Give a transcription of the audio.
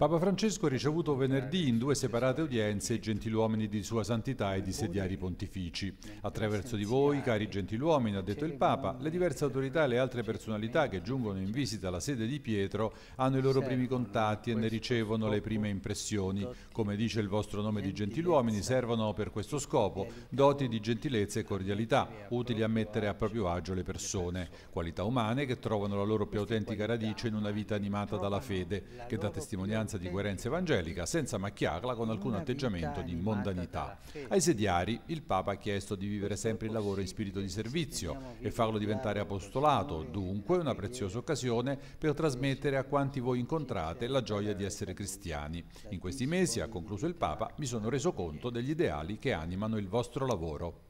Papa Francesco ha ricevuto venerdì in due separate udienze i gentiluomini di Sua Santità e di sediari pontifici. Attraverso di voi, cari gentiluomini, ha detto il Papa, le diverse autorità e le altre personalità che giungono in visita alla sede di Pietro hanno i loro primi contatti e ne ricevono le prime impressioni. Come dice il vostro nome di gentiluomini, servono per questo scopo doti di gentilezza e cordialità, utili a mettere a proprio agio le persone, qualità umane che trovano la loro più autentica radice in una vita animata dalla fede, che dà testimonianza mancanza di coerenza evangelica senza macchiarla con alcun atteggiamento di mondanità. Ai sediari il Papa ha chiesto di vivere sempre il lavoro in spirito di servizio e farlo diventare apostolato, dunque una preziosa occasione per trasmettere a quanti voi incontrate la gioia di essere cristiani. In questi mesi, ha concluso il Papa, mi sono reso conto degli ideali che animano il vostro lavoro.